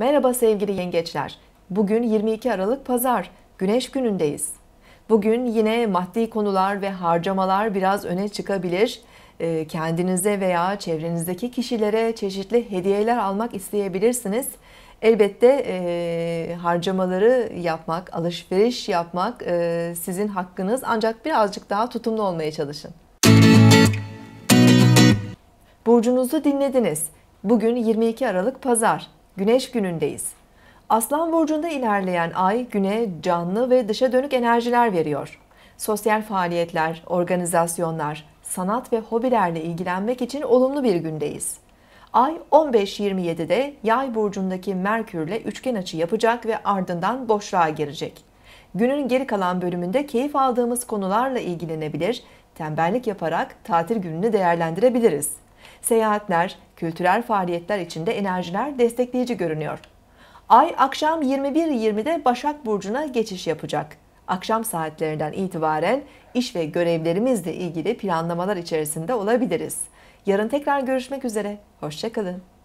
Merhaba sevgili yengeçler. Bugün 22 Aralık Pazar, Güneş günündeyiz. Bugün yine maddi konular ve harcamalar biraz öne çıkabilir. Ee, kendinize veya çevrenizdeki kişilere çeşitli hediyeler almak isteyebilirsiniz. Elbette e, harcamaları yapmak, alışveriş yapmak e, sizin hakkınız ancak birazcık daha tutumlu olmaya çalışın. Burcunuzu dinlediniz. Bugün 22 Aralık Pazar. Güneş günündeyiz. Aslan burcunda ilerleyen ay güne canlı ve dışa dönük enerjiler veriyor. Sosyal faaliyetler, organizasyonlar, sanat ve hobilerle ilgilenmek için olumlu bir gündeyiz. Ay 15-27'de Yay burcundaki Merkürle üçgen açı yapacak ve ardından boşluğa girecek. Günün geri kalan bölümünde keyif aldığımız konularla ilgilenebilir, tembellik yaparak tatil gününü değerlendirebiliriz seyahatler, kültürel faaliyetler içinde enerjiler destekleyici görünüyor. Ay akşam 21.20'de Başak Burcu'na geçiş yapacak. Akşam saatlerinden itibaren iş ve görevlerimizle ilgili planlamalar içerisinde olabiliriz. Yarın tekrar görüşmek üzere. Hoşçakalın.